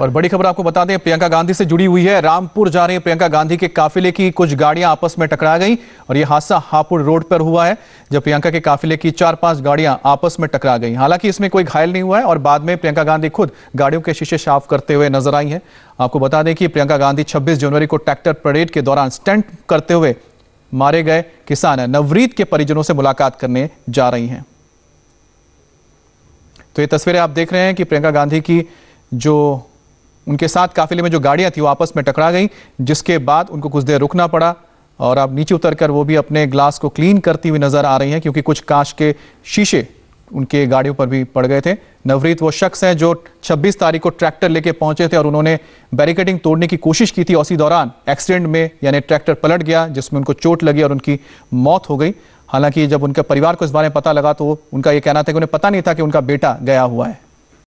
और बड़ी खबर आपको बता दें प्रियंका गांधी से जुड़ी हुई है रामपुर जा रही प्रियंका गांधी के काफिले की कुछ गाड़ियां आपस में टकरा गई और यह हादसा हापुड़ रोड पर हुआ है जब प्रियंका के काफिले की चार पांच गाड़ियां आपस में टकरा गई हालांकि इसमें कोई घायल नहीं हुआ है और बाद में प्रियंका गांधी खुद गाड़ियों के शीशे साफ करते हुए नजर आई है आपको बता दें कि प्रियंका गांधी छब्बीस जनवरी को ट्रैक्टर परेड के दौरान स्टंट करते हुए मारे गए किसान नवरीत के परिजनों से मुलाकात करने जा रही है तो ये तस्वीरें आप देख रहे हैं कि प्रियंका गांधी की जो उनके साथ काफिले में जो गाड़ियाँ थी वो आपस में टकरा गई जिसके बाद उनको कुछ देर रुकना पड़ा और अब नीचे उतरकर वो भी अपने ग्लास को क्लीन करती हुई नजर आ रही हैं क्योंकि कुछ कांच के शीशे उनके गाड़ियों पर भी पड़ गए थे नवरीत वो शख्स हैं जो 26 तारीख को ट्रैक्टर लेके पहुंचे थे और उन्होंने बैरिकेडिंग तोड़ने की कोशिश की थी उसी दौरान एक्सीडेंट में यानी ट्रैक्टर पलट गया जिसमें उनको चोट लगी और उनकी मौत हो गई हालांकि जब उनके परिवार को इस बारे में पता लगा तो उनका ये कहना था कि उन्हें पता नहीं था कि उनका बेटा गया हुआ है